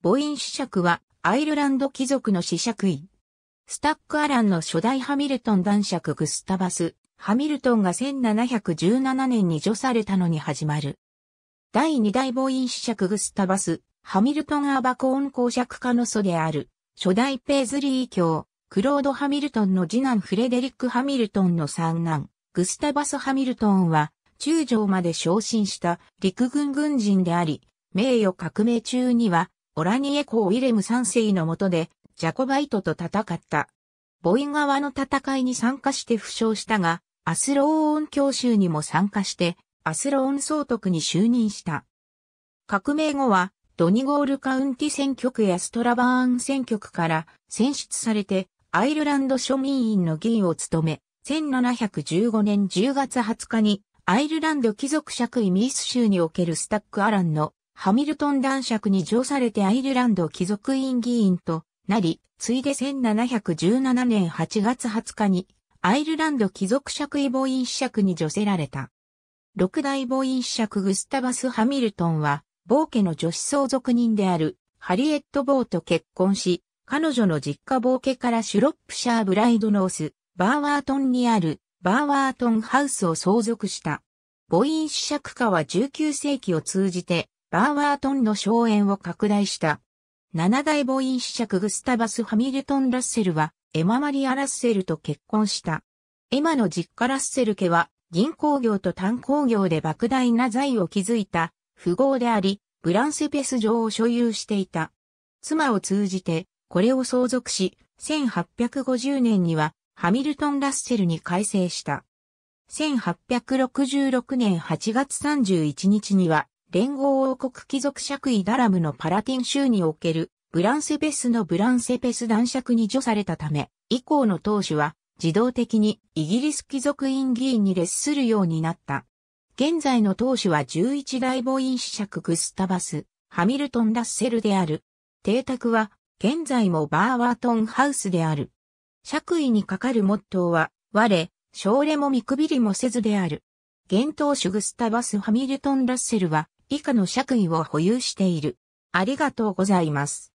ボイン子爵はアイルランド貴族の子爵位。スタックアランの初代ハミルトン男爵グスタバス、ハミルトンが1717年に除されたのに始まる。第二代ボイン子爵グスタバス、ハミルトン・アバコーン公爵家の祖である、初代ペーズリー卿、クロード・ハミルトンの次男フレデリック・ハミルトンの三男、グスタバス・ハミルトンは、中将まで昇進した陸軍軍人であり、名誉革命中にはオラニエ公ウィレム3世の下で、ジャコバイトと戦った。ボイ側の戦いに参加して負傷したが、アスローオン教習にも参加して、アスローン総督に就任した。革命後は、ドニゴールカウンティ選挙区やストラバーン選挙区から選出されて、アイルランド庶民院の議員を務め、1715年10月20日に、アイルランド貴族爵位ミース州におけるスタック・アランのハミルトン男爵に乗されてアイルランド貴族院議員となり、ついで1717年8月20日に、アイルランド貴族爵位母院子爵に乗せられた。六大母院子爵グスタバス・ハミルトンは、某家の女子相続人である、ハリエット・ボーと結婚し、彼女の実家某家からシュロップシャー・ブライドノース、バーワートンにある、バーワートンハウスを相続した。母院子爵家は19世紀を通じて、バーワートンの荘園を拡大した。七代母音子爵グスタバス・ハミルトン・ラッセルは、エマ・マリア・ラッセルと結婚した。エマの実家ラッセル家は、銀行業と炭鉱業で莫大な財を築いた富豪であり、ブランセペス城を所有していた。妻を通じて、これを相続し、1850年には、ハミルトン・ラッセルに改正した。1866年8月31日には、連合王国貴族爵位ダラムのパラティン州におけるブランセペスのブランセペス男爵に除されたため、以降の当主は自動的にイギリス貴族院議員に列するようになった。現在の当主は11大母院子爵グスタバス、ハミルトン・ラッセルである。邸宅は現在もバーワートンハウスである。爵位にかかるモットーは、我、症例も見くびりもせずである。現当主グスタバス・ハミルトン・ラッセルは、以下の爵位を保有している。ありがとうございます。